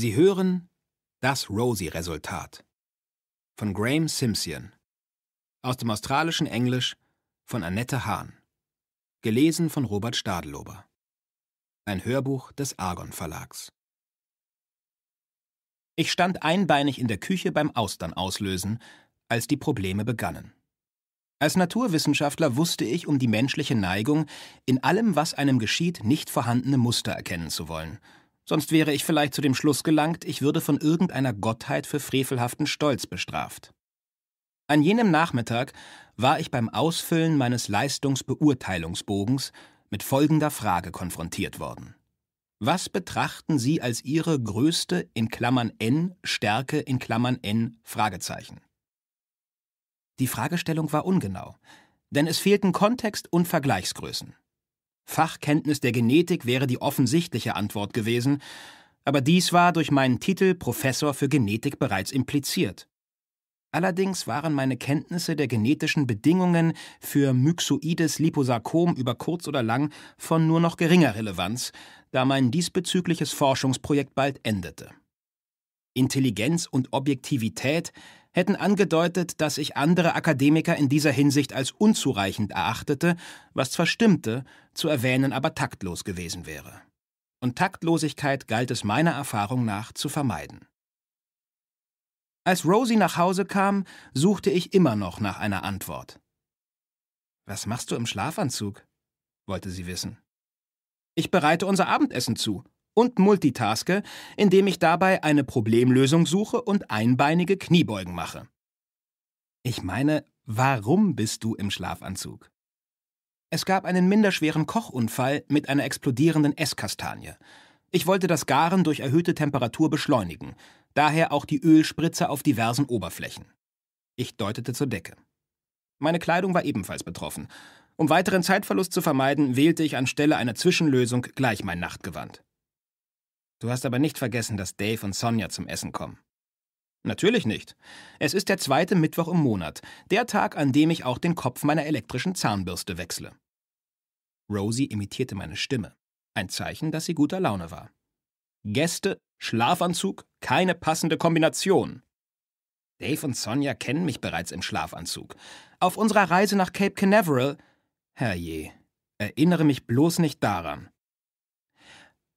Sie hören Das Rosie-Resultat von Graham Simpson aus dem australischen Englisch von Annette Hahn. Gelesen von Robert Stadelober. Ein Hörbuch des Argon Verlags. Ich stand einbeinig in der Küche beim Austern auslösen, als die Probleme begannen. Als Naturwissenschaftler wusste ich um die menschliche Neigung, in allem, was einem geschieht, nicht vorhandene Muster erkennen zu wollen – Sonst wäre ich vielleicht zu dem Schluss gelangt, ich würde von irgendeiner Gottheit für frevelhaften Stolz bestraft. An jenem Nachmittag war ich beim Ausfüllen meines Leistungsbeurteilungsbogens mit folgender Frage konfrontiert worden. Was betrachten Sie als Ihre größte in Klammern n Stärke in Klammern n Fragezeichen? Die Fragestellung war ungenau, denn es fehlten Kontext und Vergleichsgrößen. Fachkenntnis der Genetik wäre die offensichtliche Antwort gewesen, aber dies war durch meinen Titel Professor für Genetik bereits impliziert. Allerdings waren meine Kenntnisse der genetischen Bedingungen für myxoides Liposarkom über kurz oder lang von nur noch geringer Relevanz, da mein diesbezügliches Forschungsprojekt bald endete. Intelligenz und Objektivität hätten angedeutet, dass ich andere Akademiker in dieser Hinsicht als unzureichend erachtete, was zwar stimmte, zu erwähnen aber taktlos gewesen wäre. Und Taktlosigkeit galt es meiner Erfahrung nach zu vermeiden. Als Rosie nach Hause kam, suchte ich immer noch nach einer Antwort. Was machst du im Schlafanzug? wollte sie wissen. Ich bereite unser Abendessen zu, und multitaske, indem ich dabei eine Problemlösung suche und einbeinige Kniebeugen mache. Ich meine, warum bist du im Schlafanzug? Es gab einen minderschweren Kochunfall mit einer explodierenden Esskastanie. Ich wollte das Garen durch erhöhte Temperatur beschleunigen, daher auch die Ölspritze auf diversen Oberflächen. Ich deutete zur Decke. Meine Kleidung war ebenfalls betroffen. Um weiteren Zeitverlust zu vermeiden, wählte ich anstelle einer Zwischenlösung gleich mein Nachtgewand. Du hast aber nicht vergessen, dass Dave und Sonja zum Essen kommen. Natürlich nicht. Es ist der zweite Mittwoch im Monat, der Tag, an dem ich auch den Kopf meiner elektrischen Zahnbürste wechsle. Rosie imitierte meine Stimme, ein Zeichen, dass sie guter Laune war. Gäste, Schlafanzug, keine passende Kombination. Dave und Sonja kennen mich bereits im Schlafanzug. Auf unserer Reise nach Cape Canaveral. Herrje, erinnere mich bloß nicht daran.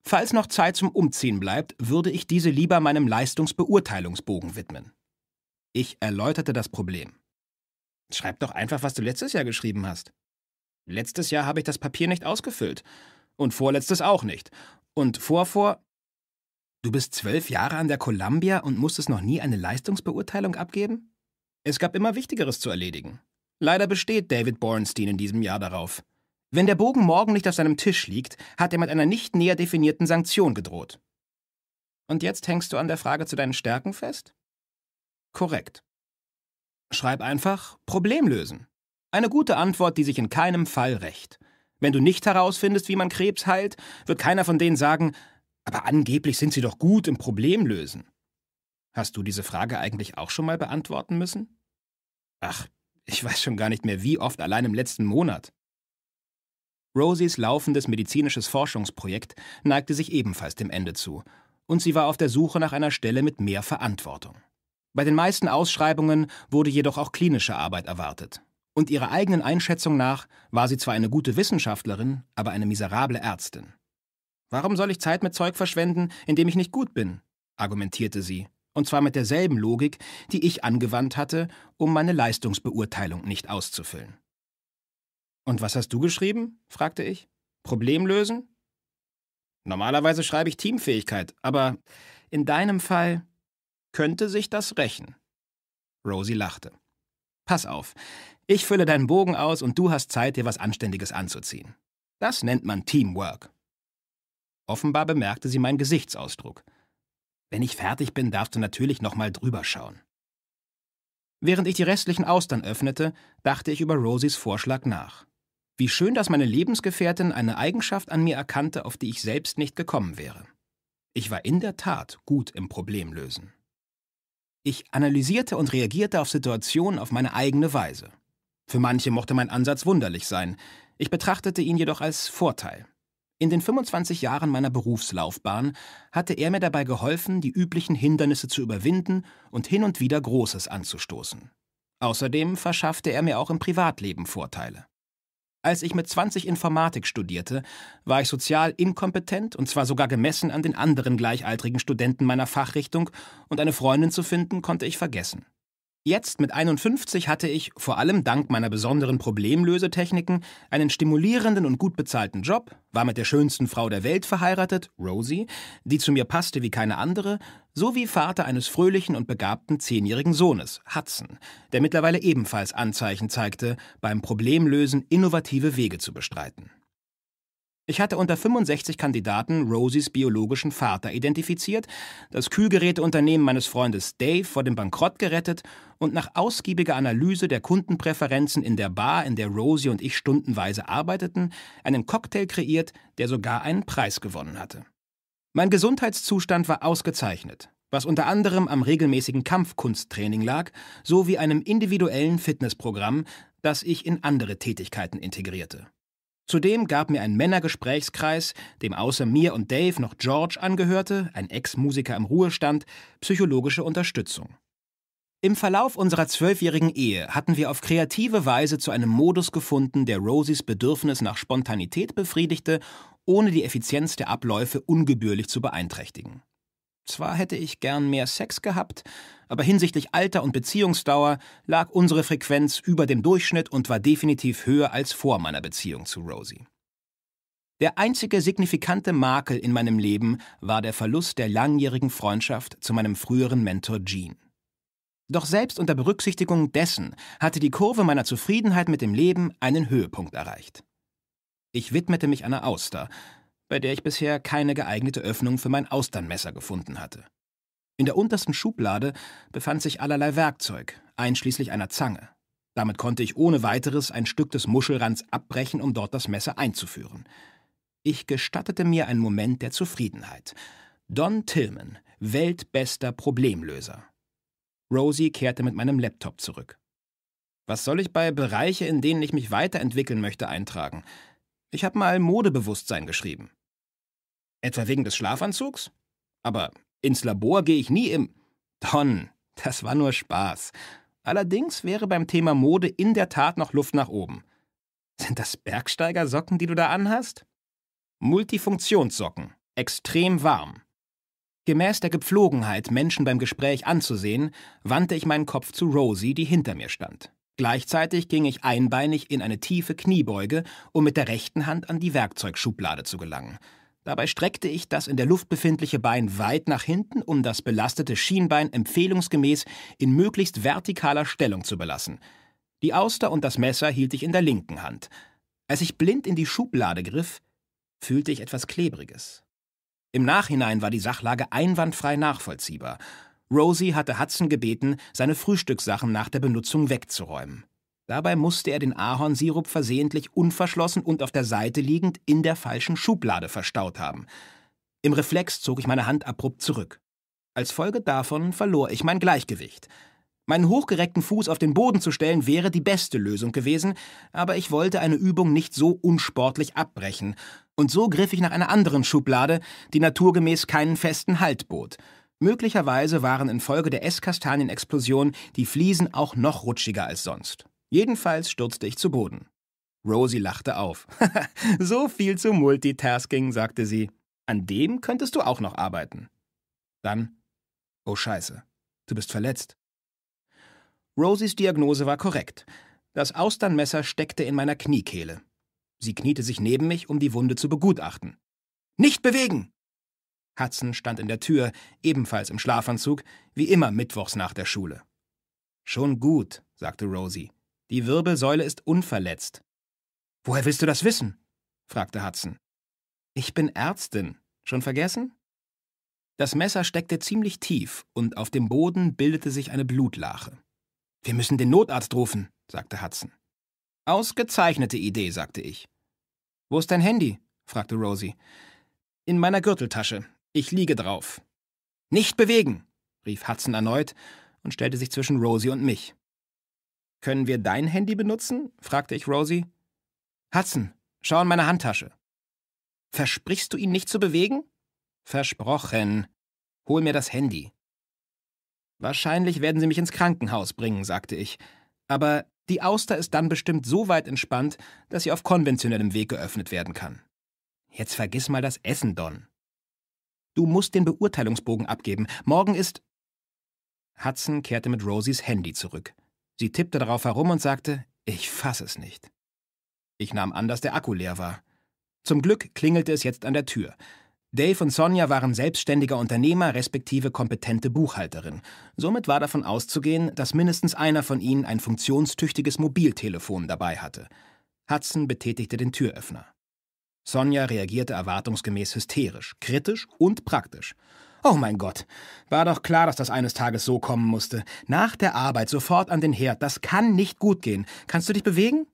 Falls noch Zeit zum Umziehen bleibt, würde ich diese lieber meinem Leistungsbeurteilungsbogen widmen. Ich erläuterte das Problem. Schreib doch einfach, was du letztes Jahr geschrieben hast. Letztes Jahr habe ich das Papier nicht ausgefüllt. Und vorletztes auch nicht. Und vorvor. Du bist zwölf Jahre an der Columbia und musstest noch nie eine Leistungsbeurteilung abgeben? Es gab immer Wichtigeres zu erledigen. Leider besteht David Bornstein in diesem Jahr darauf. Wenn der Bogen morgen nicht auf seinem Tisch liegt, hat er mit einer nicht näher definierten Sanktion gedroht. Und jetzt hängst du an der Frage zu deinen Stärken fest? Korrekt. Schreib einfach Problem lösen. Eine gute Antwort, die sich in keinem Fall rächt. Wenn du nicht herausfindest, wie man Krebs heilt, wird keiner von denen sagen, aber angeblich sind sie doch gut im Problem lösen. Hast du diese Frage eigentlich auch schon mal beantworten müssen? Ach, ich weiß schon gar nicht mehr wie oft allein im letzten Monat. Rosies laufendes medizinisches Forschungsprojekt neigte sich ebenfalls dem Ende zu, und sie war auf der Suche nach einer Stelle mit mehr Verantwortung. Bei den meisten Ausschreibungen wurde jedoch auch klinische Arbeit erwartet. Und ihrer eigenen Einschätzung nach war sie zwar eine gute Wissenschaftlerin, aber eine miserable Ärztin. Warum soll ich Zeit mit Zeug verschwenden, in dem ich nicht gut bin? argumentierte sie, und zwar mit derselben Logik, die ich angewandt hatte, um meine Leistungsbeurteilung nicht auszufüllen. Und was hast du geschrieben? fragte ich. Problem lösen? Normalerweise schreibe ich Teamfähigkeit, aber in deinem Fall könnte sich das rächen. Rosie lachte. Pass auf, ich fülle deinen Bogen aus und du hast Zeit, dir was Anständiges anzuziehen. Das nennt man Teamwork. Offenbar bemerkte sie meinen Gesichtsausdruck. Wenn ich fertig bin, darfst du natürlich nochmal drüber schauen. Während ich die restlichen Austern öffnete, dachte ich über Rosies Vorschlag nach. Wie schön, dass meine Lebensgefährtin eine Eigenschaft an mir erkannte, auf die ich selbst nicht gekommen wäre. Ich war in der Tat gut im Problemlösen. Ich analysierte und reagierte auf Situationen auf meine eigene Weise. Für manche mochte mein Ansatz wunderlich sein, ich betrachtete ihn jedoch als Vorteil. In den 25 Jahren meiner Berufslaufbahn hatte er mir dabei geholfen, die üblichen Hindernisse zu überwinden und hin und wieder Großes anzustoßen. Außerdem verschaffte er mir auch im Privatleben Vorteile. Als ich mit 20 Informatik studierte, war ich sozial inkompetent und zwar sogar gemessen an den anderen gleichaltrigen Studenten meiner Fachrichtung und eine Freundin zu finden konnte ich vergessen. Jetzt mit 51 hatte ich, vor allem dank meiner besonderen Problemlösetechniken, einen stimulierenden und gut bezahlten Job, war mit der schönsten Frau der Welt verheiratet, Rosie, die zu mir passte wie keine andere, sowie Vater eines fröhlichen und begabten zehnjährigen Sohnes, Hudson, der mittlerweile ebenfalls Anzeichen zeigte, beim Problemlösen innovative Wege zu bestreiten. Ich hatte unter 65 Kandidaten Rosies biologischen Vater identifiziert, das Kühlgeräteunternehmen meines Freundes Dave vor dem Bankrott gerettet und nach ausgiebiger Analyse der Kundenpräferenzen in der Bar, in der Rosie und ich stundenweise arbeiteten, einen Cocktail kreiert, der sogar einen Preis gewonnen hatte. Mein Gesundheitszustand war ausgezeichnet, was unter anderem am regelmäßigen Kampfkunsttraining lag, sowie einem individuellen Fitnessprogramm, das ich in andere Tätigkeiten integrierte. Zudem gab mir ein Männergesprächskreis, dem außer mir und Dave noch George angehörte, ein Ex-Musiker im Ruhestand, psychologische Unterstützung. Im Verlauf unserer zwölfjährigen Ehe hatten wir auf kreative Weise zu einem Modus gefunden, der Rosies Bedürfnis nach Spontanität befriedigte, ohne die Effizienz der Abläufe ungebührlich zu beeinträchtigen. Zwar hätte ich gern mehr Sex gehabt, aber hinsichtlich Alter und Beziehungsdauer lag unsere Frequenz über dem Durchschnitt und war definitiv höher als vor meiner Beziehung zu Rosie. Der einzige signifikante Makel in meinem Leben war der Verlust der langjährigen Freundschaft zu meinem früheren Mentor Gene. Doch selbst unter Berücksichtigung dessen hatte die Kurve meiner Zufriedenheit mit dem Leben einen Höhepunkt erreicht. Ich widmete mich einer Auster, bei der ich bisher keine geeignete Öffnung für mein Austernmesser gefunden hatte. In der untersten Schublade befand sich allerlei Werkzeug, einschließlich einer Zange. Damit konnte ich ohne weiteres ein Stück des Muschelrands abbrechen, um dort das Messer einzuführen. Ich gestattete mir einen Moment der Zufriedenheit. Don Tillman, weltbester Problemlöser. Rosie kehrte mit meinem Laptop zurück. Was soll ich bei Bereiche, in denen ich mich weiterentwickeln möchte, eintragen? Ich habe mal Modebewusstsein geschrieben. Etwa wegen des Schlafanzugs? Aber ins Labor gehe ich nie im. Don, das war nur Spaß. Allerdings wäre beim Thema Mode in der Tat noch Luft nach oben. Sind das Bergsteigersocken, die du da anhast? Multifunktionssocken, extrem warm. Gemäß der Gepflogenheit, Menschen beim Gespräch anzusehen, wandte ich meinen Kopf zu Rosie, die hinter mir stand. Gleichzeitig ging ich einbeinig in eine tiefe Kniebeuge, um mit der rechten Hand an die Werkzeugschublade zu gelangen. Dabei streckte ich das in der Luft befindliche Bein weit nach hinten, um das belastete Schienbein empfehlungsgemäß in möglichst vertikaler Stellung zu belassen. Die Auster und das Messer hielt ich in der linken Hand. Als ich blind in die Schublade griff, fühlte ich etwas Klebriges. Im Nachhinein war die Sachlage einwandfrei nachvollziehbar. Rosie hatte Hudson gebeten, seine Frühstückssachen nach der Benutzung wegzuräumen. Dabei musste er den Ahornsirup versehentlich unverschlossen und auf der Seite liegend in der falschen Schublade verstaut haben. Im Reflex zog ich meine Hand abrupt zurück. Als Folge davon verlor ich mein Gleichgewicht. Meinen hochgereckten Fuß auf den Boden zu stellen, wäre die beste Lösung gewesen, aber ich wollte eine Übung nicht so unsportlich abbrechen, und so griff ich nach einer anderen Schublade, die naturgemäß keinen festen Halt bot. Möglicherweise waren infolge der Esskastanienexplosion die Fliesen auch noch rutschiger als sonst. Jedenfalls stürzte ich zu Boden. Rosie lachte auf. so viel zu Multitasking, sagte sie. An dem könntest du auch noch arbeiten. Dann, oh Scheiße, du bist verletzt. Rosies Diagnose war korrekt. Das Austernmesser steckte in meiner Kniekehle. Sie kniete sich neben mich, um die Wunde zu begutachten. Nicht bewegen! Hudson stand in der Tür, ebenfalls im Schlafanzug, wie immer mittwochs nach der Schule. Schon gut, sagte Rosie. Die Wirbelsäule ist unverletzt. Woher willst du das wissen? fragte Hudson. Ich bin Ärztin. Schon vergessen? Das Messer steckte ziemlich tief und auf dem Boden bildete sich eine Blutlache. Wir müssen den Notarzt rufen, sagte Hudson. Ausgezeichnete Idee, sagte ich. Wo ist dein Handy? fragte Rosie. In meiner Gürteltasche. Ich liege drauf. Nicht bewegen, rief Hudson erneut und stellte sich zwischen Rosie und mich. Können wir dein Handy benutzen? fragte ich Rosie. Hudson, schau in meine Handtasche. Versprichst du ihn nicht zu bewegen? Versprochen. Hol mir das Handy. Wahrscheinlich werden sie mich ins Krankenhaus bringen, sagte ich. Aber die Auster ist dann bestimmt so weit entspannt, dass sie auf konventionellem Weg geöffnet werden kann. Jetzt vergiss mal das Essen, Don. Du musst den Beurteilungsbogen abgeben. Morgen ist. Hudson kehrte mit Rosies Handy zurück. Sie tippte darauf herum und sagte, ich fass es nicht. Ich nahm an, dass der Akku leer war. Zum Glück klingelte es jetzt an der Tür. Dave und Sonja waren selbstständiger Unternehmer respektive kompetente Buchhalterin. Somit war davon auszugehen, dass mindestens einer von ihnen ein funktionstüchtiges Mobiltelefon dabei hatte. Hudson betätigte den Türöffner. Sonja reagierte erwartungsgemäß hysterisch, kritisch und praktisch. Oh mein Gott. War doch klar, dass das eines Tages so kommen musste. Nach der Arbeit sofort an den Herd. Das kann nicht gut gehen. Kannst du dich bewegen?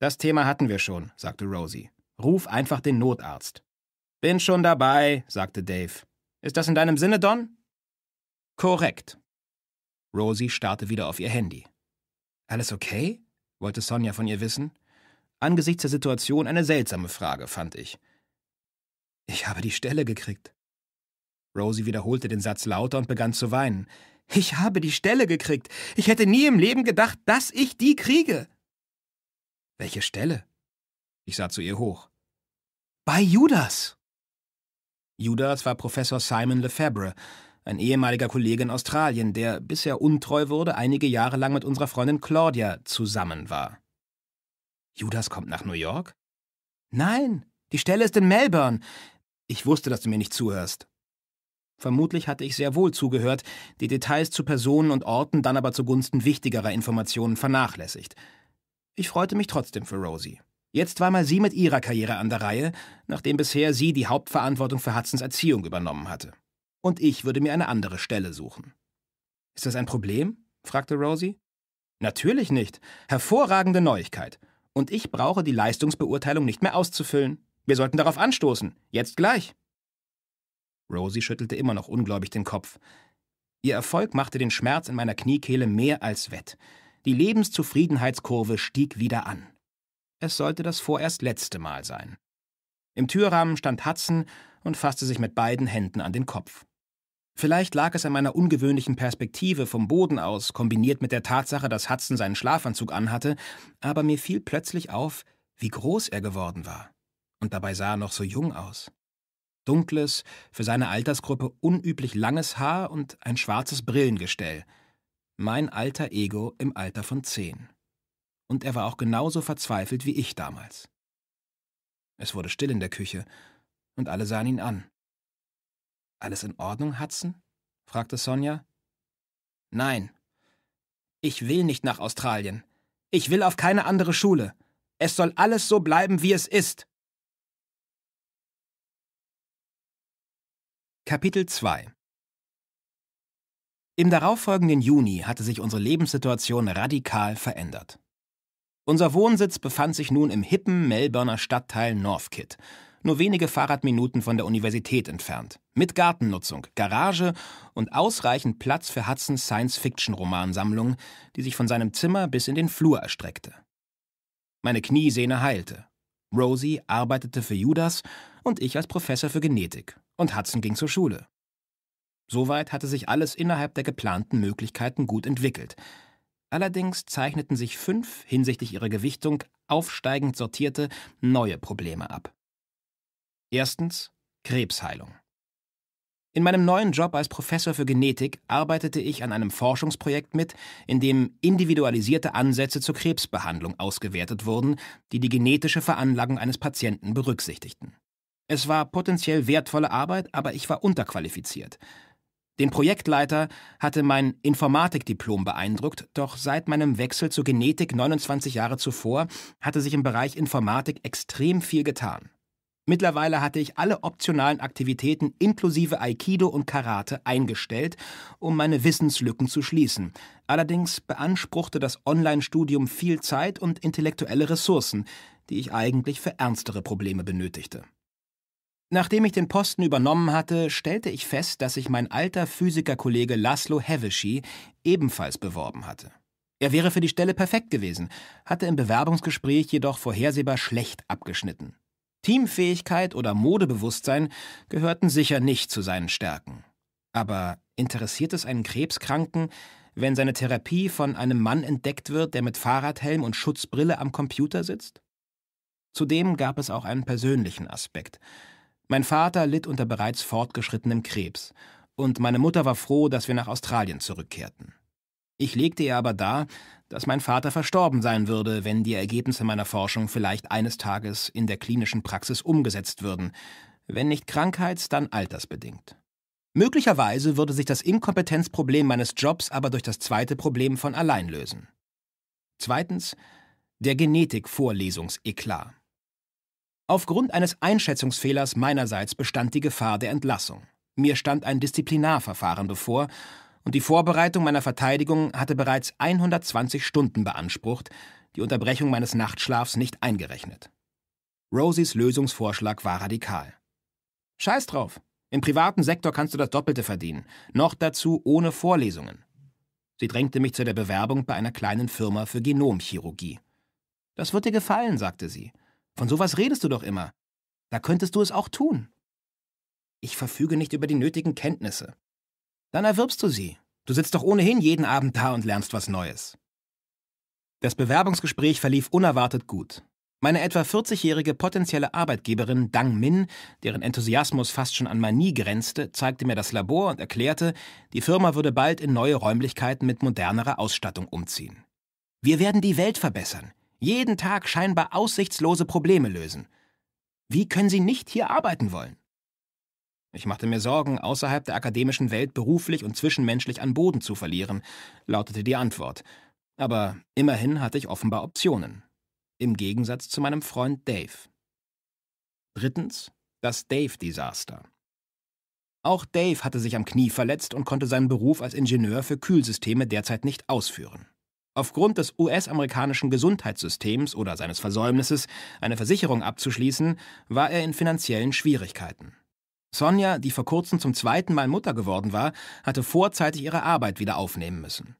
Das Thema hatten wir schon, sagte Rosie. Ruf einfach den Notarzt. Bin schon dabei, sagte Dave. Ist das in deinem Sinne, Don? Korrekt. Rosie starrte wieder auf ihr Handy. Alles okay? wollte Sonja von ihr wissen. Angesichts der Situation eine seltsame Frage, fand ich. Ich habe die Stelle gekriegt. Rosie wiederholte den Satz lauter und begann zu weinen. Ich habe die Stelle gekriegt. Ich hätte nie im Leben gedacht, dass ich die kriege. Welche Stelle? Ich sah zu ihr hoch. Bei Judas. Judas war Professor Simon Lefebvre, ein ehemaliger Kollege in Australien, der, bis er untreu wurde, einige Jahre lang mit unserer Freundin Claudia zusammen war. Judas kommt nach New York? Nein, die Stelle ist in Melbourne. Ich wusste, dass du mir nicht zuhörst. Vermutlich hatte ich sehr wohl zugehört, die Details zu Personen und Orten dann aber zugunsten wichtigerer Informationen vernachlässigt. Ich freute mich trotzdem für Rosie. Jetzt war mal sie mit ihrer Karriere an der Reihe, nachdem bisher sie die Hauptverantwortung für Hudsons Erziehung übernommen hatte. Und ich würde mir eine andere Stelle suchen. Ist das ein Problem? fragte Rosie. Natürlich nicht. Hervorragende Neuigkeit. Und ich brauche die Leistungsbeurteilung nicht mehr auszufüllen. Wir sollten darauf anstoßen. Jetzt gleich. Rosie schüttelte immer noch ungläubig den Kopf. Ihr Erfolg machte den Schmerz in meiner Kniekehle mehr als wett. Die Lebenszufriedenheitskurve stieg wieder an. Es sollte das vorerst letzte Mal sein. Im Türrahmen stand Hudson und fasste sich mit beiden Händen an den Kopf. Vielleicht lag es an meiner ungewöhnlichen Perspektive vom Boden aus, kombiniert mit der Tatsache, dass Hudson seinen Schlafanzug anhatte, aber mir fiel plötzlich auf, wie groß er geworden war. Und dabei sah er noch so jung aus dunkles, für seine Altersgruppe unüblich langes Haar und ein schwarzes Brillengestell. Mein alter Ego im Alter von zehn. Und er war auch genauso verzweifelt wie ich damals. Es wurde still in der Küche, und alle sahen ihn an. Alles in Ordnung, Hudson? fragte Sonja. Nein. Ich will nicht nach Australien. Ich will auf keine andere Schule. Es soll alles so bleiben, wie es ist. Kapitel 2 Im darauffolgenden Juni hatte sich unsere Lebenssituation radikal verändert. Unser Wohnsitz befand sich nun im hippen Melburner Stadtteil Northkit, nur wenige Fahrradminuten von der Universität entfernt, mit Gartennutzung, Garage und ausreichend Platz für Hudsons Science-Fiction-Romansammlung, die sich von seinem Zimmer bis in den Flur erstreckte. Meine Kniesehne heilte Rosie arbeitete für Judas und ich als Professor für Genetik, und Hudson ging zur Schule. Soweit hatte sich alles innerhalb der geplanten Möglichkeiten gut entwickelt. Allerdings zeichneten sich fünf hinsichtlich ihrer Gewichtung aufsteigend sortierte neue Probleme ab. Erstens Krebsheilung. In meinem neuen Job als Professor für Genetik arbeitete ich an einem Forschungsprojekt mit, in dem individualisierte Ansätze zur Krebsbehandlung ausgewertet wurden, die die genetische Veranlagung eines Patienten berücksichtigten. Es war potenziell wertvolle Arbeit, aber ich war unterqualifiziert. Den Projektleiter hatte mein Informatikdiplom beeindruckt, doch seit meinem Wechsel zur Genetik 29 Jahre zuvor hatte sich im Bereich Informatik extrem viel getan. Mittlerweile hatte ich alle optionalen Aktivitäten inklusive Aikido und Karate eingestellt, um meine Wissenslücken zu schließen. Allerdings beanspruchte das Online-Studium viel Zeit und intellektuelle Ressourcen, die ich eigentlich für ernstere Probleme benötigte. Nachdem ich den Posten übernommen hatte, stellte ich fest, dass sich mein alter Physikerkollege Laszlo Heveschi ebenfalls beworben hatte. Er wäre für die Stelle perfekt gewesen, hatte im Bewerbungsgespräch jedoch vorhersehbar schlecht abgeschnitten. Teamfähigkeit oder Modebewusstsein gehörten sicher nicht zu seinen Stärken. Aber interessiert es einen Krebskranken, wenn seine Therapie von einem Mann entdeckt wird, der mit Fahrradhelm und Schutzbrille am Computer sitzt? Zudem gab es auch einen persönlichen Aspekt. Mein Vater litt unter bereits fortgeschrittenem Krebs, und meine Mutter war froh, dass wir nach Australien zurückkehrten. Ich legte ihr aber dar, dass mein Vater verstorben sein würde, wenn die Ergebnisse meiner Forschung vielleicht eines Tages in der klinischen Praxis umgesetzt würden, wenn nicht krankheits, dann altersbedingt. Möglicherweise würde sich das Inkompetenzproblem meines Jobs aber durch das zweite Problem von allein lösen. Zweitens, der genetik vorlesungseklar Aufgrund eines Einschätzungsfehlers meinerseits bestand die Gefahr der Entlassung. Mir stand ein Disziplinarverfahren bevor und die Vorbereitung meiner Verteidigung hatte bereits 120 Stunden beansprucht, die Unterbrechung meines Nachtschlafs nicht eingerechnet. Rosies Lösungsvorschlag war radikal. Scheiß drauf. Im privaten Sektor kannst du das Doppelte verdienen, noch dazu ohne Vorlesungen. Sie drängte mich zu der Bewerbung bei einer kleinen Firma für Genomchirurgie. Das wird dir gefallen, sagte sie. Von sowas redest du doch immer. Da könntest du es auch tun. Ich verfüge nicht über die nötigen Kenntnisse. Dann erwirbst du sie. Du sitzt doch ohnehin jeden Abend da und lernst was Neues. Das Bewerbungsgespräch verlief unerwartet gut. Meine etwa 40-jährige potenzielle Arbeitgeberin Dang Min, deren Enthusiasmus fast schon an Manie grenzte, zeigte mir das Labor und erklärte, die Firma würde bald in neue Räumlichkeiten mit modernerer Ausstattung umziehen. Wir werden die Welt verbessern, jeden Tag scheinbar aussichtslose Probleme lösen. Wie können Sie nicht hier arbeiten wollen? Ich machte mir Sorgen, außerhalb der akademischen Welt beruflich und zwischenmenschlich an Boden zu verlieren, lautete die Antwort. Aber immerhin hatte ich offenbar Optionen. Im Gegensatz zu meinem Freund Dave. Drittens, das Dave-Desaster. Auch Dave hatte sich am Knie verletzt und konnte seinen Beruf als Ingenieur für Kühlsysteme derzeit nicht ausführen. Aufgrund des US-amerikanischen Gesundheitssystems oder seines Versäumnisses, eine Versicherung abzuschließen, war er in finanziellen Schwierigkeiten. Sonja, die vor kurzem zum zweiten Mal Mutter geworden war, hatte vorzeitig ihre Arbeit wieder aufnehmen müssen.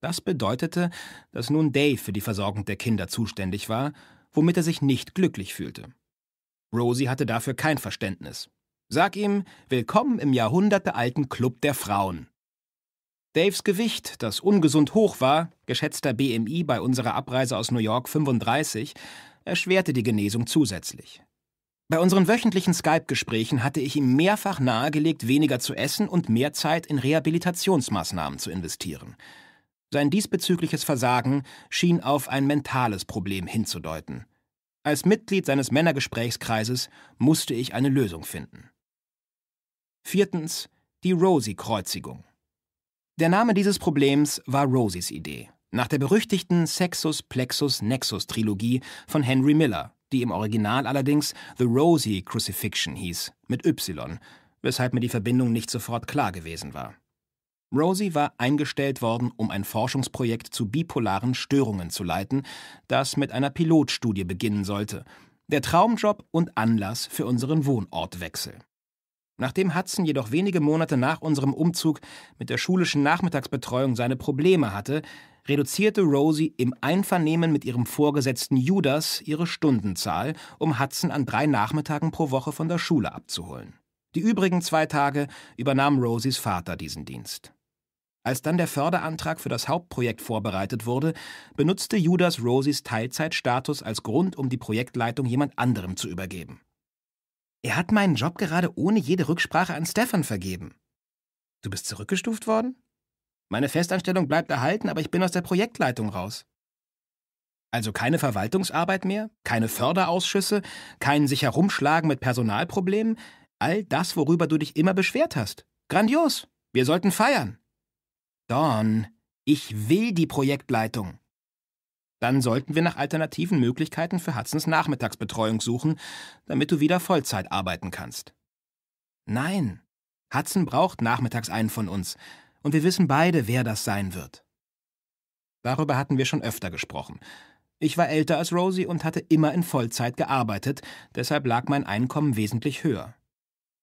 Das bedeutete, dass nun Dave für die Versorgung der Kinder zuständig war, womit er sich nicht glücklich fühlte. Rosie hatte dafür kein Verständnis. Sag ihm, willkommen im jahrhundertealten Club der Frauen. Daves Gewicht, das ungesund hoch war, geschätzter BMI bei unserer Abreise aus New York 35, erschwerte die Genesung zusätzlich. Bei unseren wöchentlichen Skype-Gesprächen hatte ich ihm mehrfach nahegelegt, weniger zu essen und mehr Zeit in Rehabilitationsmaßnahmen zu investieren. Sein diesbezügliches Versagen schien auf ein mentales Problem hinzudeuten. Als Mitglied seines Männergesprächskreises musste ich eine Lösung finden. Viertens, die Rosie-Kreuzigung. Der Name dieses Problems war Rosies Idee, nach der berüchtigten Sexus Plexus Nexus Trilogie von Henry Miller, die im Original allerdings The Rosie Crucifixion hieß, mit Y, weshalb mir die Verbindung nicht sofort klar gewesen war. Rosie war eingestellt worden, um ein Forschungsprojekt zu bipolaren Störungen zu leiten, das mit einer Pilotstudie beginnen sollte. Der Traumjob und Anlass für unseren Wohnortwechsel. Nachdem Hudson jedoch wenige Monate nach unserem Umzug mit der schulischen Nachmittagsbetreuung seine Probleme hatte, reduzierte Rosie im Einvernehmen mit ihrem Vorgesetzten Judas ihre Stundenzahl, um Hudson an drei Nachmittagen pro Woche von der Schule abzuholen. Die übrigen zwei Tage übernahm Rosies Vater diesen Dienst. Als dann der Förderantrag für das Hauptprojekt vorbereitet wurde, benutzte Judas Rosies Teilzeitstatus als Grund, um die Projektleitung jemand anderem zu übergeben. Er hat meinen Job gerade ohne jede Rücksprache an Stefan vergeben. Du bist zurückgestuft worden? Meine Festanstellung bleibt erhalten, aber ich bin aus der Projektleitung raus. Also keine Verwaltungsarbeit mehr, keine Förderausschüsse, kein sich herumschlagen mit Personalproblemen, all das, worüber du dich immer beschwert hast. Grandios. Wir sollten feiern. Don, ich will die Projektleitung. Dann sollten wir nach alternativen Möglichkeiten für Hudsons Nachmittagsbetreuung suchen, damit du wieder Vollzeit arbeiten kannst. Nein, Hudson braucht nachmittags einen von uns, und wir wissen beide, wer das sein wird. Darüber hatten wir schon öfter gesprochen. Ich war älter als Rosie und hatte immer in Vollzeit gearbeitet, deshalb lag mein Einkommen wesentlich höher.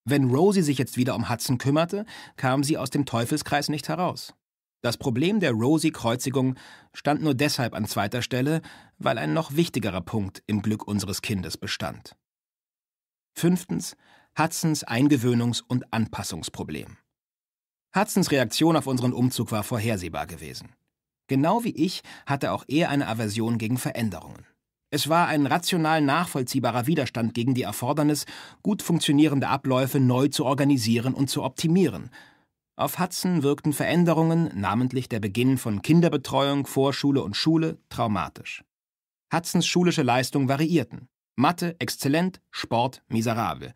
Wenn Rosie sich jetzt wieder um Hudson kümmerte, kam sie aus dem Teufelskreis nicht heraus. Das Problem der Rosie-Kreuzigung stand nur deshalb an zweiter Stelle, weil ein noch wichtigerer Punkt im Glück unseres Kindes bestand. Fünftens, Hudsons Eingewöhnungs- und Anpassungsproblem. Hudsons Reaktion auf unseren Umzug war vorhersehbar gewesen. Genau wie ich hatte auch er eine Aversion gegen Veränderungen. Es war ein rational nachvollziehbarer Widerstand gegen die Erfordernis, gut funktionierende Abläufe neu zu organisieren und zu optimieren. Auf Hudson wirkten Veränderungen, namentlich der Beginn von Kinderbetreuung, Vorschule und Schule, traumatisch. Hudsons schulische Leistungen variierten. Mathe exzellent, Sport miserabel.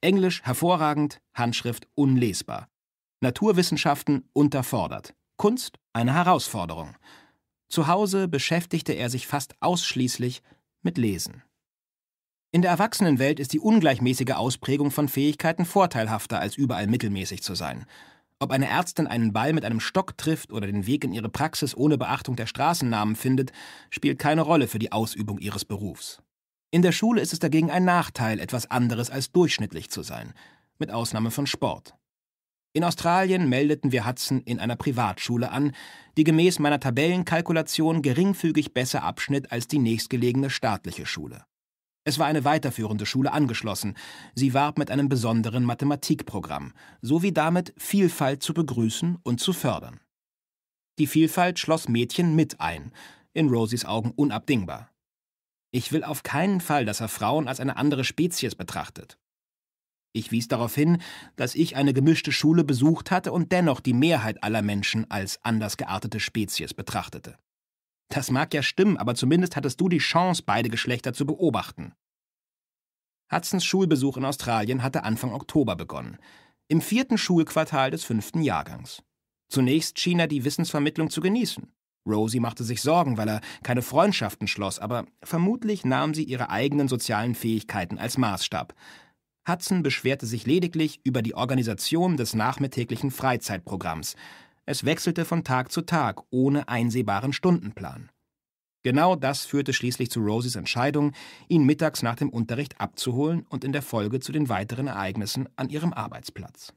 Englisch hervorragend, Handschrift unlesbar. Naturwissenschaften unterfordert, Kunst eine Herausforderung. Zu Hause beschäftigte er sich fast ausschließlich mit Lesen. In der Erwachsenenwelt ist die ungleichmäßige Ausprägung von Fähigkeiten vorteilhafter, als überall mittelmäßig zu sein. Ob eine Ärztin einen Ball mit einem Stock trifft oder den Weg in ihre Praxis ohne Beachtung der Straßennamen findet, spielt keine Rolle für die Ausübung ihres Berufs. In der Schule ist es dagegen ein Nachteil, etwas anderes als durchschnittlich zu sein, mit Ausnahme von Sport. In Australien meldeten wir Hudson in einer Privatschule an, die gemäß meiner Tabellenkalkulation geringfügig besser abschnitt als die nächstgelegene staatliche Schule. Es war eine weiterführende Schule angeschlossen. Sie warb mit einem besonderen Mathematikprogramm, sowie damit, Vielfalt zu begrüßen und zu fördern. Die Vielfalt schloss Mädchen mit ein, in Rosies Augen unabdingbar. Ich will auf keinen Fall, dass er Frauen als eine andere Spezies betrachtet. Ich wies darauf hin, dass ich eine gemischte Schule besucht hatte und dennoch die Mehrheit aller Menschen als anders geartete Spezies betrachtete. Das mag ja stimmen, aber zumindest hattest du die Chance, beide Geschlechter zu beobachten. Hudsons Schulbesuch in Australien hatte Anfang Oktober begonnen, im vierten Schulquartal des fünften Jahrgangs. Zunächst schien er die Wissensvermittlung zu genießen. Rosie machte sich Sorgen, weil er keine Freundschaften schloss, aber vermutlich nahm sie ihre eigenen sozialen Fähigkeiten als Maßstab. Hudson beschwerte sich lediglich über die Organisation des nachmittäglichen Freizeitprogramms. Es wechselte von Tag zu Tag, ohne einsehbaren Stundenplan. Genau das führte schließlich zu Rosies Entscheidung, ihn mittags nach dem Unterricht abzuholen und in der Folge zu den weiteren Ereignissen an ihrem Arbeitsplatz.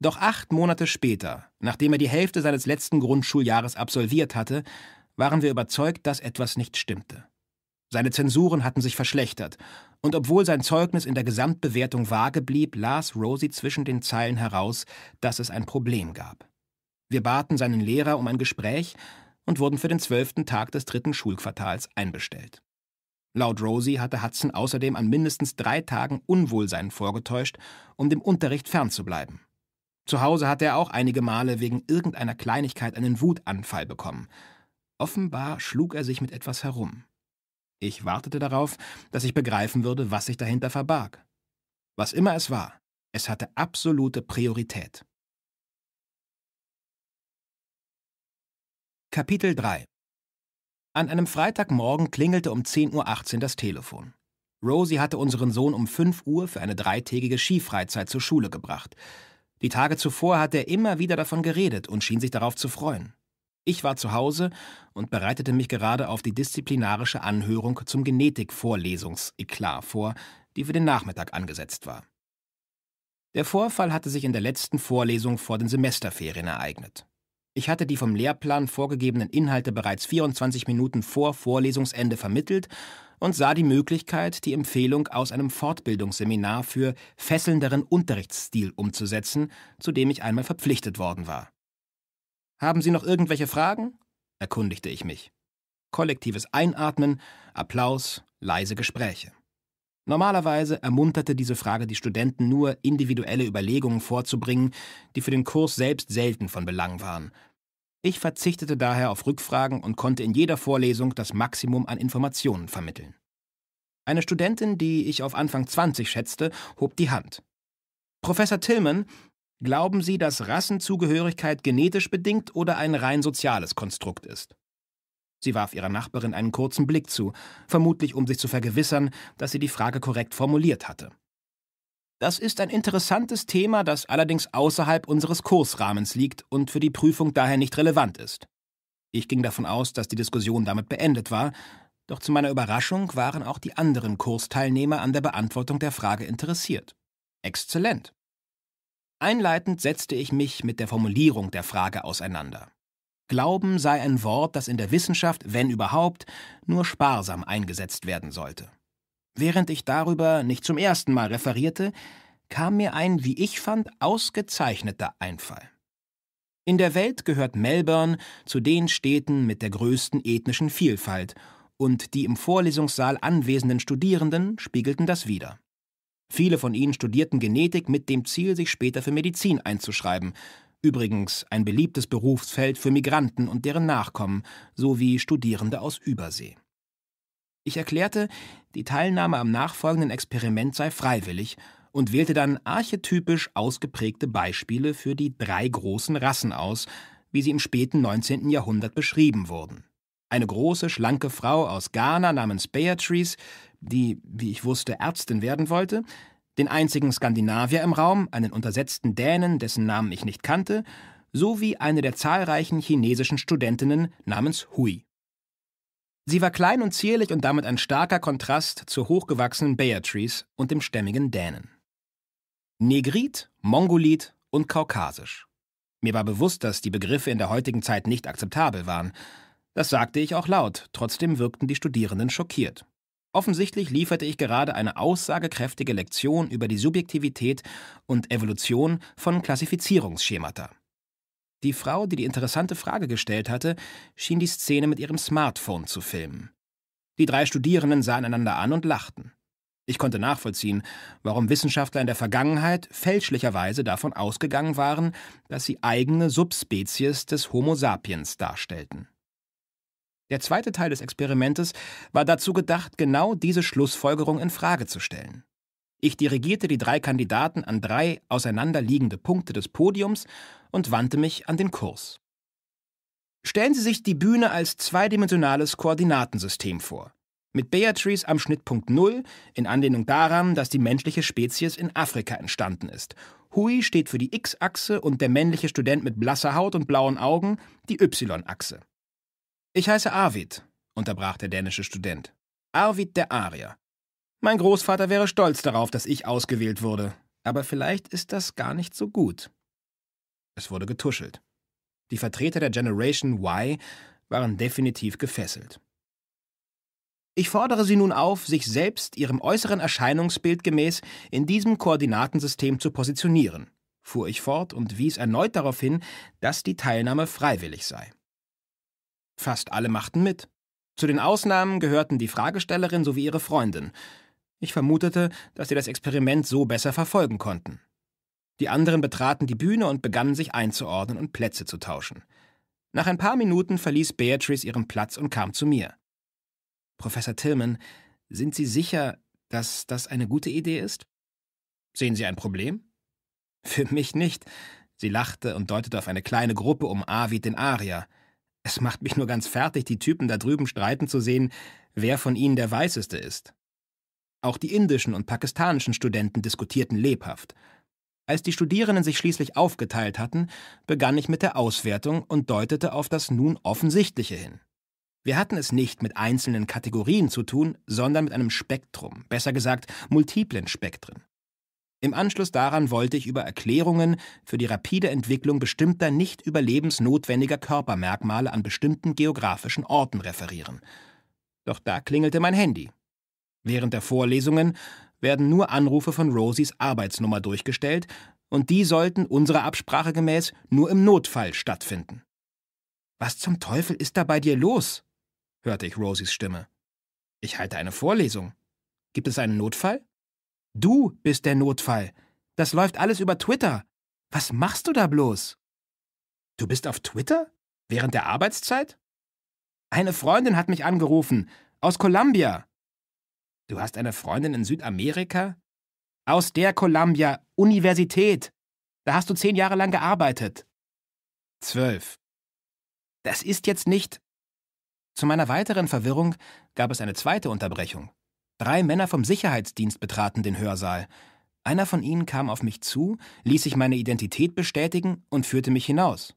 Doch acht Monate später, nachdem er die Hälfte seines letzten Grundschuljahres absolviert hatte, waren wir überzeugt, dass etwas nicht stimmte. Seine Zensuren hatten sich verschlechtert und obwohl sein Zeugnis in der Gesamtbewertung vage blieb, las Rosie zwischen den Zeilen heraus, dass es ein Problem gab. Wir baten seinen Lehrer um ein Gespräch und wurden für den zwölften Tag des dritten Schulquartals einbestellt. Laut Rosie hatte Hudson außerdem an mindestens drei Tagen Unwohlsein vorgetäuscht, um dem Unterricht fernzubleiben. Zu Hause hatte er auch einige Male wegen irgendeiner Kleinigkeit einen Wutanfall bekommen. Offenbar schlug er sich mit etwas herum. Ich wartete darauf, dass ich begreifen würde, was sich dahinter verbarg. Was immer es war, es hatte absolute Priorität. Kapitel 3 An einem Freitagmorgen klingelte um 10.18 Uhr das Telefon. Rosie hatte unseren Sohn um 5 Uhr für eine dreitägige Skifreizeit zur Schule gebracht. Die Tage zuvor hatte er immer wieder davon geredet und schien sich darauf zu freuen. Ich war zu Hause und bereitete mich gerade auf die disziplinarische Anhörung zum Genetikvorlesungseklar vor, die für den Nachmittag angesetzt war. Der Vorfall hatte sich in der letzten Vorlesung vor den Semesterferien ereignet. Ich hatte die vom Lehrplan vorgegebenen Inhalte bereits 24 Minuten vor Vorlesungsende vermittelt und sah die Möglichkeit, die Empfehlung aus einem Fortbildungsseminar für fesselnderen Unterrichtsstil umzusetzen, zu dem ich einmal verpflichtet worden war. Haben Sie noch irgendwelche Fragen? erkundigte ich mich. Kollektives Einatmen, Applaus, leise Gespräche. Normalerweise ermunterte diese Frage die Studenten nur, individuelle Überlegungen vorzubringen, die für den Kurs selbst selten von Belang waren. Ich verzichtete daher auf Rückfragen und konnte in jeder Vorlesung das Maximum an Informationen vermitteln. Eine Studentin, die ich auf Anfang 20 schätzte, hob die Hand. Professor Tillman, Glauben Sie, dass Rassenzugehörigkeit genetisch bedingt oder ein rein soziales Konstrukt ist? Sie warf ihrer Nachbarin einen kurzen Blick zu, vermutlich um sich zu vergewissern, dass sie die Frage korrekt formuliert hatte. Das ist ein interessantes Thema, das allerdings außerhalb unseres Kursrahmens liegt und für die Prüfung daher nicht relevant ist. Ich ging davon aus, dass die Diskussion damit beendet war, doch zu meiner Überraschung waren auch die anderen Kursteilnehmer an der Beantwortung der Frage interessiert. Exzellent. Einleitend setzte ich mich mit der Formulierung der Frage auseinander. Glauben sei ein Wort, das in der Wissenschaft, wenn überhaupt, nur sparsam eingesetzt werden sollte. Während ich darüber nicht zum ersten Mal referierte, kam mir ein, wie ich fand, ausgezeichneter Einfall. In der Welt gehört Melbourne zu den Städten mit der größten ethnischen Vielfalt, und die im Vorlesungssaal anwesenden Studierenden spiegelten das wider. Viele von ihnen studierten Genetik mit dem Ziel, sich später für Medizin einzuschreiben. Übrigens ein beliebtes Berufsfeld für Migranten und deren Nachkommen sowie Studierende aus Übersee. Ich erklärte, die Teilnahme am nachfolgenden Experiment sei freiwillig und wählte dann archetypisch ausgeprägte Beispiele für die drei großen Rassen aus, wie sie im späten 19. Jahrhundert beschrieben wurden. Eine große, schlanke Frau aus Ghana namens Beatrice, die, wie ich wusste, Ärztin werden wollte, den einzigen Skandinavier im Raum, einen untersetzten Dänen, dessen Namen ich nicht kannte, sowie eine der zahlreichen chinesischen Studentinnen namens Hui. Sie war klein und zierlich und damit ein starker Kontrast zur hochgewachsenen Beatrice und dem stämmigen Dänen. Negrit, Mongolit und Kaukasisch. Mir war bewusst, dass die Begriffe in der heutigen Zeit nicht akzeptabel waren, das sagte ich auch laut, trotzdem wirkten die Studierenden schockiert. Offensichtlich lieferte ich gerade eine aussagekräftige Lektion über die Subjektivität und Evolution von Klassifizierungsschemata. Die Frau, die die interessante Frage gestellt hatte, schien die Szene mit ihrem Smartphone zu filmen. Die drei Studierenden sahen einander an und lachten. Ich konnte nachvollziehen, warum Wissenschaftler in der Vergangenheit fälschlicherweise davon ausgegangen waren, dass sie eigene Subspezies des Homo sapiens darstellten. Der zweite Teil des Experimentes war dazu gedacht, genau diese Schlussfolgerung in Frage zu stellen. Ich dirigierte die drei Kandidaten an drei auseinanderliegende Punkte des Podiums und wandte mich an den Kurs. Stellen Sie sich die Bühne als zweidimensionales Koordinatensystem vor. Mit Beatrice am Schnittpunkt Null, in Anlehnung daran, dass die menschliche Spezies in Afrika entstanden ist. Hui steht für die X-Achse und der männliche Student mit blasser Haut und blauen Augen die Y-Achse. Ich heiße Arvid, unterbrach der dänische Student. Arvid der Arier. Mein Großvater wäre stolz darauf, dass ich ausgewählt wurde. Aber vielleicht ist das gar nicht so gut. Es wurde getuschelt. Die Vertreter der Generation Y waren definitiv gefesselt. Ich fordere Sie nun auf, sich selbst Ihrem äußeren Erscheinungsbild gemäß in diesem Koordinatensystem zu positionieren, fuhr ich fort und wies erneut darauf hin, dass die Teilnahme freiwillig sei. Fast alle machten mit. Zu den Ausnahmen gehörten die Fragestellerin sowie ihre Freundin. Ich vermutete, dass sie das Experiment so besser verfolgen konnten. Die anderen betraten die Bühne und begannen sich einzuordnen und Plätze zu tauschen. Nach ein paar Minuten verließ Beatrice ihren Platz und kam zu mir. Professor Tillman, sind Sie sicher, dass das eine gute Idee ist? Sehen Sie ein Problem? Für mich nicht. Sie lachte und deutete auf eine kleine Gruppe um Avid den Arier. Es macht mich nur ganz fertig, die Typen da drüben streiten zu sehen, wer von ihnen der Weißeste ist. Auch die indischen und pakistanischen Studenten diskutierten lebhaft. Als die Studierenden sich schließlich aufgeteilt hatten, begann ich mit der Auswertung und deutete auf das nun Offensichtliche hin. Wir hatten es nicht mit einzelnen Kategorien zu tun, sondern mit einem Spektrum, besser gesagt multiplen Spektren. Im Anschluss daran wollte ich über Erklärungen für die rapide Entwicklung bestimmter nicht überlebensnotwendiger Körpermerkmale an bestimmten geografischen Orten referieren. Doch da klingelte mein Handy. Während der Vorlesungen werden nur Anrufe von Rosies Arbeitsnummer durchgestellt, und die sollten unserer Absprache gemäß nur im Notfall stattfinden. Was zum Teufel ist da bei dir los? hörte ich Rosies Stimme. Ich halte eine Vorlesung. Gibt es einen Notfall? Du bist der Notfall. Das läuft alles über Twitter. Was machst du da bloß? Du bist auf Twitter? Während der Arbeitszeit? Eine Freundin hat mich angerufen. Aus Columbia. Du hast eine Freundin in Südamerika? Aus der Columbia Universität. Da hast du zehn Jahre lang gearbeitet. Zwölf. Das ist jetzt nicht. Zu meiner weiteren Verwirrung gab es eine zweite Unterbrechung. Drei Männer vom Sicherheitsdienst betraten den Hörsaal. Einer von ihnen kam auf mich zu, ließ sich meine Identität bestätigen und führte mich hinaus.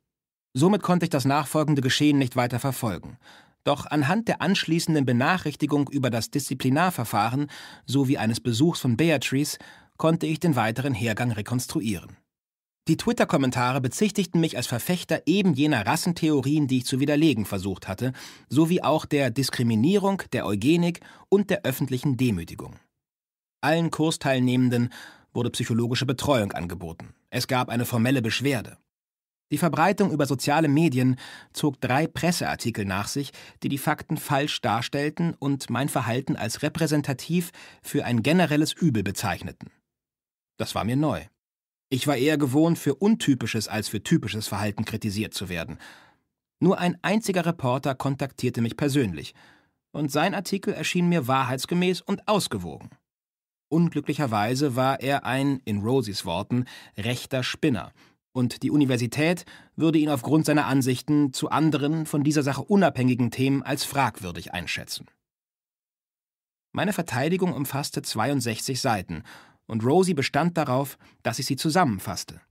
Somit konnte ich das nachfolgende Geschehen nicht weiter verfolgen. Doch anhand der anschließenden Benachrichtigung über das Disziplinarverfahren sowie eines Besuchs von Beatrice konnte ich den weiteren Hergang rekonstruieren. Die Twitter-Kommentare bezichtigten mich als Verfechter eben jener Rassentheorien, die ich zu widerlegen versucht hatte, sowie auch der Diskriminierung, der Eugenik und der öffentlichen Demütigung. Allen Kursteilnehmenden wurde psychologische Betreuung angeboten. Es gab eine formelle Beschwerde. Die Verbreitung über soziale Medien zog drei Presseartikel nach sich, die die Fakten falsch darstellten und mein Verhalten als repräsentativ für ein generelles Übel bezeichneten. Das war mir neu. Ich war eher gewohnt, für untypisches als für typisches Verhalten kritisiert zu werden. Nur ein einziger Reporter kontaktierte mich persönlich, und sein Artikel erschien mir wahrheitsgemäß und ausgewogen. Unglücklicherweise war er ein, in Rosies Worten, rechter Spinner, und die Universität würde ihn aufgrund seiner Ansichten zu anderen von dieser Sache unabhängigen Themen als fragwürdig einschätzen. Meine Verteidigung umfasste 62 Seiten und Rosie bestand darauf, dass ich sie zusammenfasste.